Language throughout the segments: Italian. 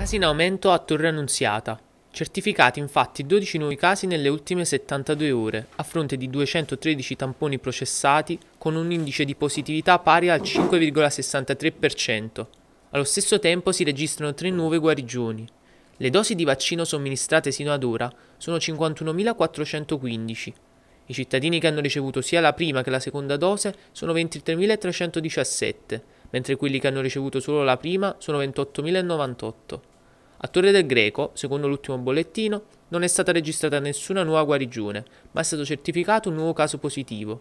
Casi in aumento a Torre Annunziata. Certificati infatti 12 nuovi casi nelle ultime 72 ore, a fronte di 213 tamponi processati con un indice di positività pari al 5,63%. Allo stesso tempo si registrano 3 nuove guarigioni. Le dosi di vaccino somministrate sino ad ora sono 51.415. I cittadini che hanno ricevuto sia la prima che la seconda dose sono 23.317, mentre quelli che hanno ricevuto solo la prima sono 28.098. A Torre del Greco, secondo l'ultimo bollettino, non è stata registrata nessuna nuova guarigione, ma è stato certificato un nuovo caso positivo.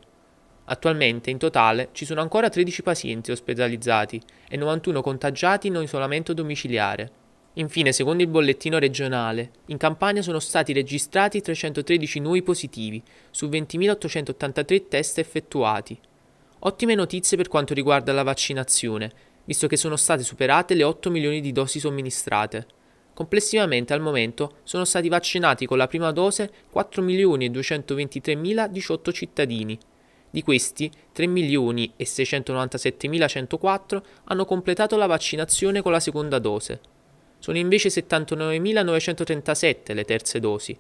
Attualmente, in totale, ci sono ancora 13 pazienti ospedalizzati e 91 contagiati in isolamento domiciliare. Infine, secondo il bollettino regionale, in Campania sono stati registrati 313 nuovi positivi su 20.883 test effettuati. Ottime notizie per quanto riguarda la vaccinazione, visto che sono state superate le 8 milioni di dosi somministrate. Complessivamente al momento sono stati vaccinati con la prima dose 4.223.018 cittadini. Di questi 3.697.104 hanno completato la vaccinazione con la seconda dose. Sono invece 79.937 le terze dosi.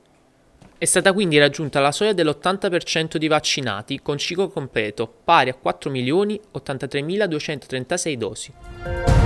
È stata quindi raggiunta la soglia dell'80% di vaccinati con ciclo completo, pari a 4.083.236 dosi.